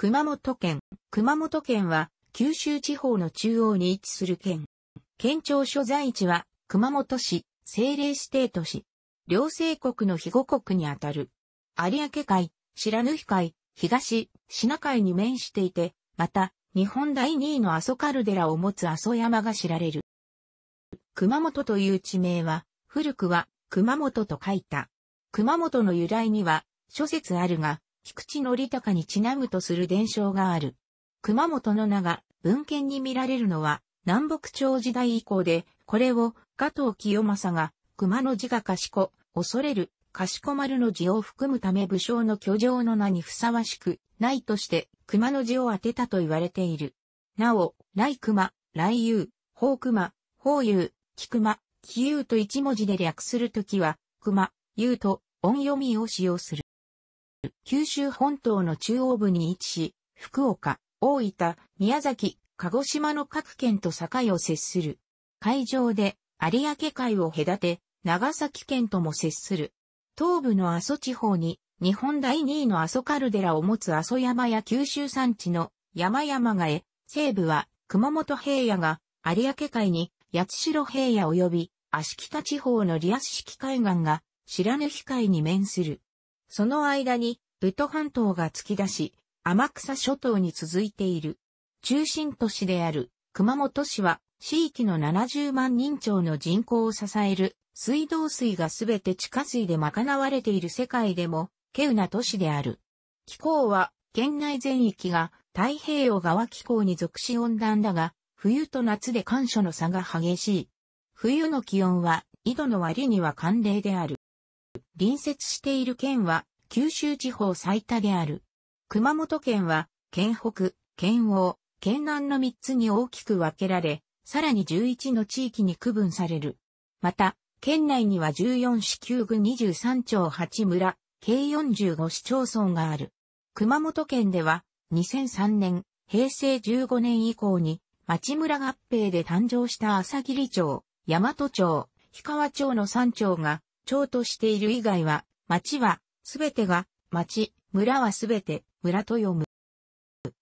熊本県。熊本県は九州地方の中央に位置する県。県庁所在地は熊本市、政令指定都市。両政国の肥護国にあたる。有明海、白縫海、東、品海に面していて、また、日本第2位の阿蘇カルデラを持つ阿蘇山が知られる。熊本という地名は、古くは熊本と書いた。熊本の由来には諸説あるが、菊池則隆にちなむとする伝承がある。熊本の名が文献に見られるのは南北朝時代以降で、これを加藤清正が熊の字が賢、恐れる、賢丸の字を含むため武将の居城の名にふさわしくないとして熊の字を当てたと言われている。なお、雷熊、雷雄、宝熊、宝雄、木熊、木雄と一文字で略するときは、熊、雄と音読みを使用する。九州本島の中央部に位置し、福岡、大分、宮崎、鹿児島の各県と境を接する。海上で有明海を隔て、長崎県とも接する。東部の阿蘇地方に、日本第2位の阿蘇カルデラを持つ阿蘇山や九州山地の山々がえ、西部は熊本平野が有明海に八代平野及び足北地方のリアス式海岸が白根控海に面する。その間に、ウト半島が突き出し、天草諸島に続いている。中心都市である熊本市は、地域の70万人超の人口を支える水道水がすべて地下水で賄われている世界でも、稀有な都市である。気候は、県内全域が太平洋側気候に属し温暖だが、冬と夏で寒暑の差が激しい。冬の気温は、井戸の割には寒冷である。隣接している県は、九州地方最多である。熊本県は、県北、県央、県南の3つに大きく分けられ、さらに11の地域に区分される。また、県内には14市9区23町8村、計45市町村がある。熊本県では、2003年、平成15年以降に、町村合併で誕生した朝霧町、大和町、氷川町の3町が、町としている以外は、町は、すべてが、町、村はすべて、村と読む。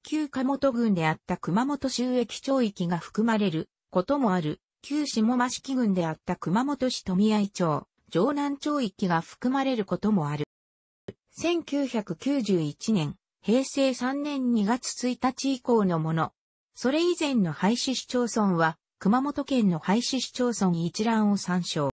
旧加本郡であった熊本収益町域が含まれることもある、旧下益式郡であった熊本市富合町、城南町域が含まれることもある。1991年、平成3年2月1日以降のもの。それ以前の廃止市町村は、熊本県の廃止市町村一覧を参照。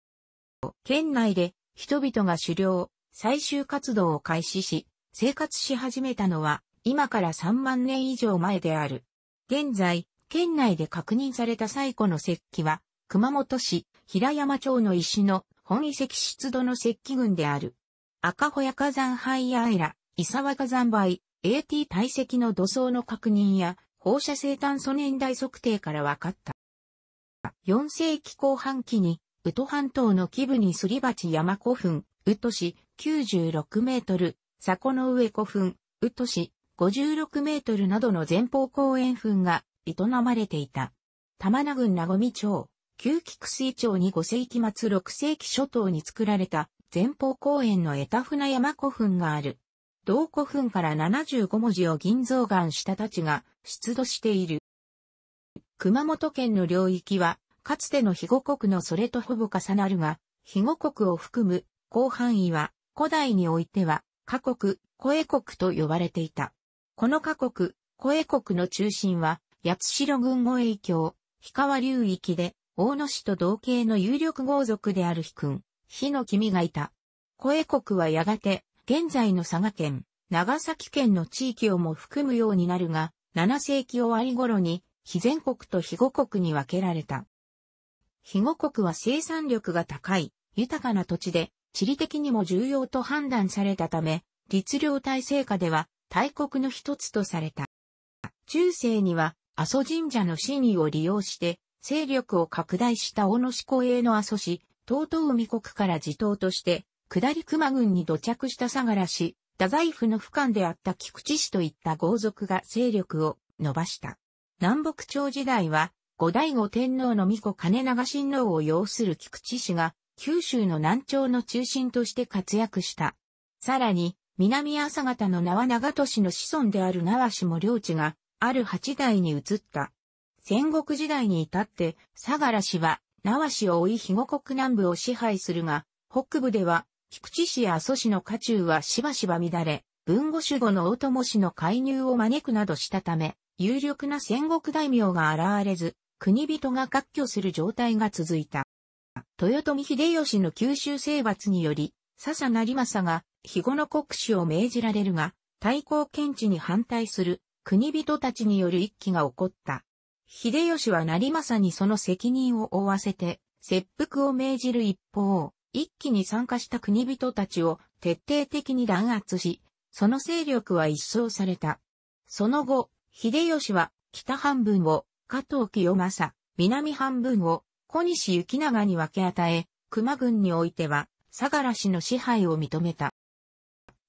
県内で人々が狩猟、採集活動を開始し、生活し始めたのは、今から3万年以上前である。現在、県内で確認された最古の石器は、熊本市平山町の石の本遺跡出土の石器群である。赤穂や火山灰やアイラ、伊沢火山灰、AT 体積の土層の確認や放射性炭素年代測定から分かった。4世紀後半期にウト半島の基部にすり鉢山古墳、ウト市96メートル、坂の上古墳、ウト市56メートルなどの前方公園墳が営まれていた。玉名郡名古町、旧菊水町に5世紀末6世紀初頭に作られた前方公園の江田船山古墳がある。同古墳から75文字を銀像岩下たちが出土している。熊本県の領域はかつての肥後国のそれとほぼ重なるが、肥後国を含む広範囲は古代においては、過国、小江国と呼ばれていた。この過国、小江国の中心は、八代郡後影響、氷川流域で、大野市と同系の有力豪族である非君、火の君がいた。小江国はやがて、現在の佐賀県、長崎県の地域をも含むようになるが、7世紀終わり頃に、非全国と非後国に分けられた。肥後国は生産力が高い、豊かな土地で、地理的にも重要と判断されたため、律令体制下では大国の一つとされた。中世には阿蘇神社の神意を利用して勢力を拡大した大野市公営の阿蘇市、東東海国から自党として、下り熊郡に土着した相良氏、太宰府の俯瞰であった菊池氏といった豪族が勢力を伸ばした。南北朝時代は後醍醐天皇の御子兼長親王を擁する菊池氏が、九州の南朝の中心として活躍した。さらに、南朝方の縄長都市の子孫である縄氏も領地が、ある八代に移った。戦国時代に至って、相良氏は、縄氏を追い肥後国南部を支配するが、北部では、菊池氏や阿蘇氏の家中はしばしば乱れ、文後守護の大友氏の介入を招くなどしたため、有力な戦国大名が現れず、国人が割拠する状態が続いた。豊臣秀吉の九州征伐により、笹成政が肥後の国主を命じられるが、対抗検知に反対する国人たちによる一揆が起こった。秀吉は成政にその責任を負わせて、切腹を命じる一方、一揆に参加した国人たちを徹底的に弾圧し、その勢力は一掃された。その後、秀吉は北半分を加藤清正、南半分を小西行長に分け与え、熊軍においては、相良氏の支配を認めた。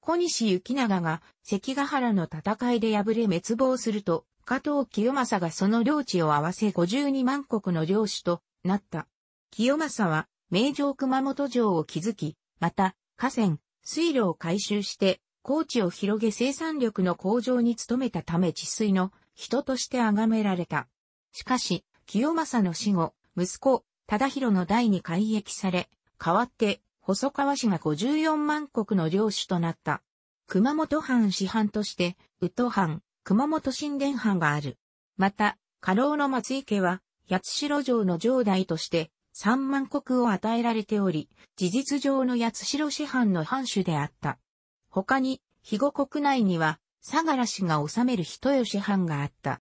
小西行長が関ヶ原の戦いで敗れ滅亡すると、加藤清正がその領地を合わせ52万国の領主となった。清正は名城熊本城を築き、また河川、水路を改修して、高地を広げ生産力の向上に努めたため治水の人として崇められた。しかし、清正の死後、息子、忠宏の代に改易され、代わって、細川氏が54万国の領主となった。熊本藩市藩として、宇都藩、熊本神殿藩がある。また、家老の松井家は、八代城の城代として、三万国を与えられており、事実上の八代市藩の藩主であった。他に、肥後国内には、相良氏が治める人吉藩があった。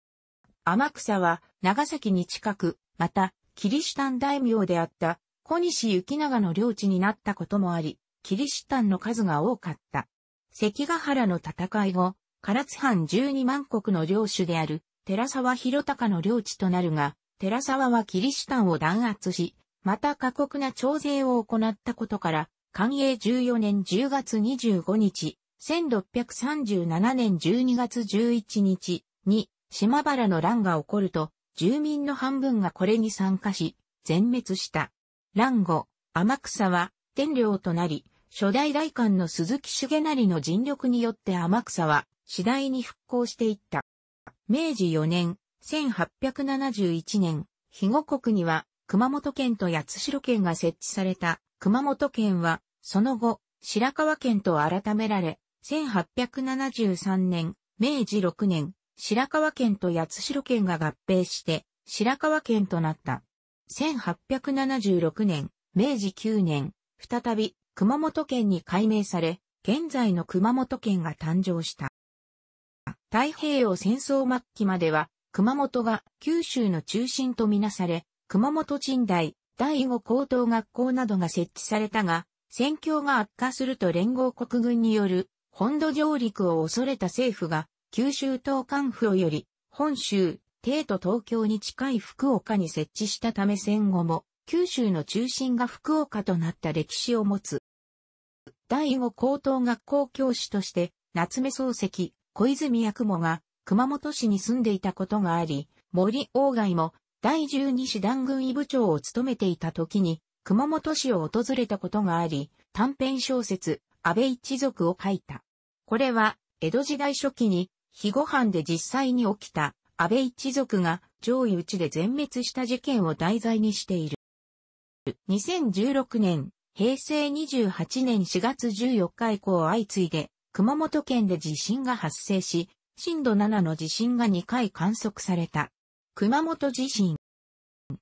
天草は長崎に近く、また、キリシタン大名であった小西行長の領地になったこともあり、キリシタンの数が多かった。関ヶ原の戦い後、唐津藩12万国の領主である寺沢広隆の領地となるが、寺沢はキリシタンを弾圧し、また過酷な徴税を行ったことから、寛永14年10月25日、1637年12月11日に、島原の乱が起こると、住民の半分がこれに参加し、全滅した。乱後、天草は天領となり、初代大官の鈴木重成の尽力によって天草は次第に復興していった。明治4年、1871年、肥後国には熊本県と八代県が設置された熊本県は、その後、白川県と改められ、1873年、明治6年、白川県と八代県が合併して、白川県となった。1876年、明治9年、再び熊本県に改名され、現在の熊本県が誕生した。太平洋戦争末期までは、熊本が九州の中心とみなされ、熊本近代、第五高等学校などが設置されたが、戦況が悪化すると連合国軍による本土上陸を恐れた政府が九州東関府より、本州、帝都東京に近い福岡に設置したため戦後も、九州の中心が福岡となった歴史を持つ。第五高等学校教師として、夏目漱石、小泉八雲が熊本市に住んでいたことがあり、森鴎外も第十二師団軍医部長を務めていた時に、熊本市を訪れたことがあり、短編小説、安倍一族を書いた。これは、江戸時代初期に日ご飯で実際に起きた安倍一族が上位打ちで全滅した事件を題材にしている。2016年、平成28年4月14日以降相次いで熊本県で地震が発生し、震度7の地震が2回観測された。熊本地震。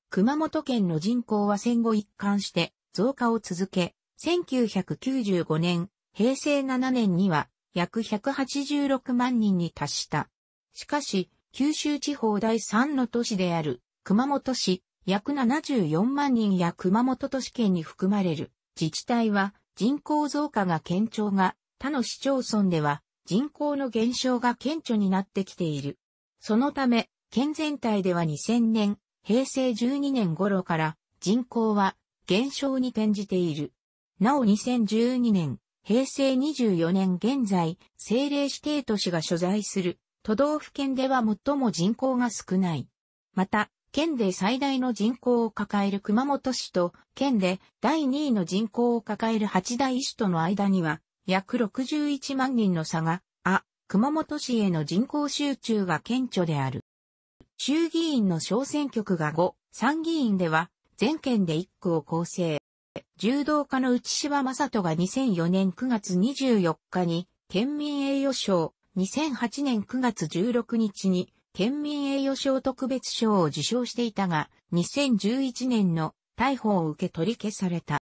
熊本県の人口は戦後一貫して増加を続け、1995年、平成7年には約186万人に達した。しかし、九州地方第3の都市である熊本市約74万人や熊本都市圏に含まれる自治体は人口増加が顕著が他の市町村では人口の減少が顕著になってきている。そのため、県全体では2000年、平成12年頃から人口は減少に転じている。なお2012年、平成24年現在、政令指定都市が所在する都道府県では最も人口が少ない。また、県で最大の人口を抱える熊本市と、県で第2位の人口を抱える八大市との間には、約61万人の差が、あ、熊本市への人口集中が顕著である。衆議院の小選挙区が5、参議院では、全県で1区を構成。柔道家の内柴正人が2004年9月24日に県民栄誉賞、2008年9月16日に県民栄誉賞特別賞を受賞していたが、2011年の逮捕を受け取り消された。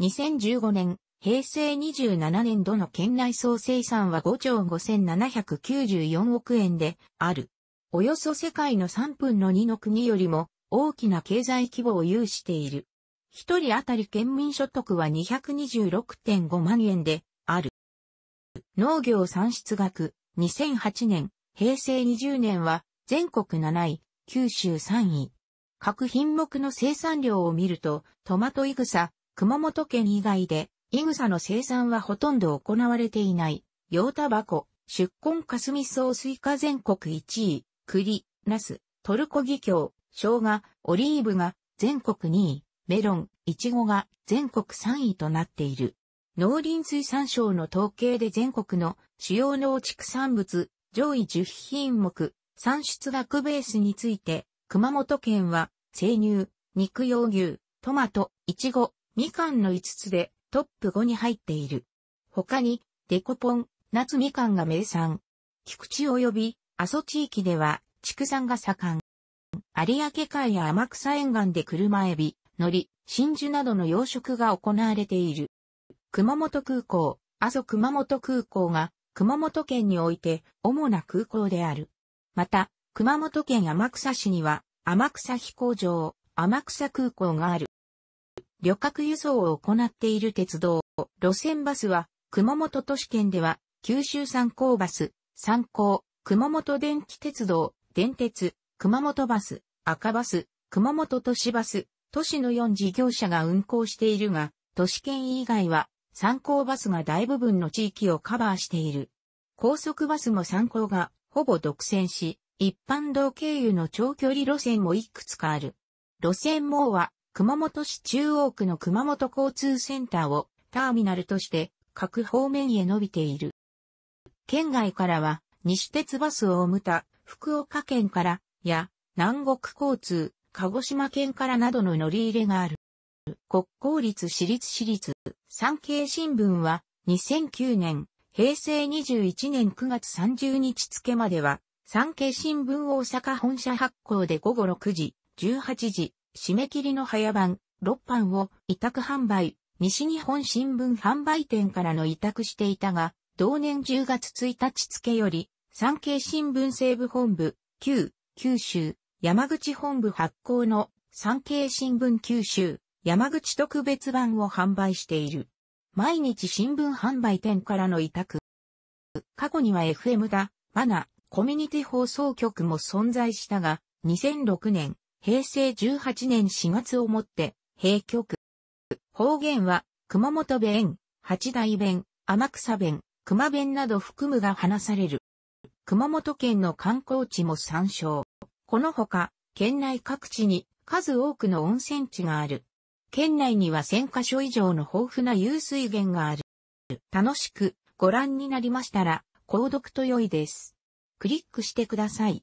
2015年、平成27年度の県内総生産は5兆5794億円である。およそ世界の3分の2の国よりも大きな経済規模を有している。一人当たり県民所得は226.5万円で、ある。農業産出額、2008年、平成20年は、全国7位、九州3位。各品目の生産量を見ると、トマトイグサ、熊本県以外で、イグサの生産はほとんど行われていない。洋タバコ、出根かすみ草スイカ全国1位、栗、ナス、トルコギキョウ、生姜、オリーブが全国2位。メロン、イチゴが全国3位となっている。農林水産省の統計で全国の主要農畜産物上位10品目産出額ベースについて熊本県は生乳、肉用牛、トマト、イチゴ、みかんの5つでトップ5に入っている。他にデコポン、夏みかんが名産。菊池及び阿蘇地域では畜産が盛ん。有明海や天草沿岸で車エビ、海苔、真珠などの養殖が行われている。熊本空港、阿蘇熊本空港が熊本県において主な空港である。また、熊本県天草市には天草飛行場、天草空港がある。旅客輸送を行っている鉄道、路線バスは熊本都市圏では九州三高バス、三高、熊本電気鉄道、電鉄、熊本バス、赤バス、熊本都市バス、都市の4事業者が運行しているが、都市圏以外は参考バスが大部分の地域をカバーしている。高速バスも参考がほぼ独占し、一般道経由の長距離路線もいくつかある。路線網は熊本市中央区の熊本交通センターをターミナルとして各方面へ伸びている。県外からは西鉄バスを生むた福岡県からや南国交通、鹿児島県からなどの乗り入れがある。国公立私立私立、産経新聞は、2009年、平成21年9月30日付までは、産経新聞大阪本社発行で午後6時、18時、締め切りの早番、6版を委託販売、西日本新聞販売店からの委託していたが、同年10月1日付より、産経新聞西部本部、旧、九州、山口本部発行の産経新聞九州山口特別版を販売している。毎日新聞販売店からの委託。過去には FM だ、マナ、コミュニティ放送局も存在したが、2006年、平成18年4月をもって、閉局。方言は、熊本弁、八大弁、天草弁、熊弁など含むが話される。熊本県の観光地も参照。このほか、県内各地に数多くの温泉地がある。県内には1000カ所以上の豊富な湧水源がある。楽しくご覧になりましたら、購読と良いです。クリックしてください。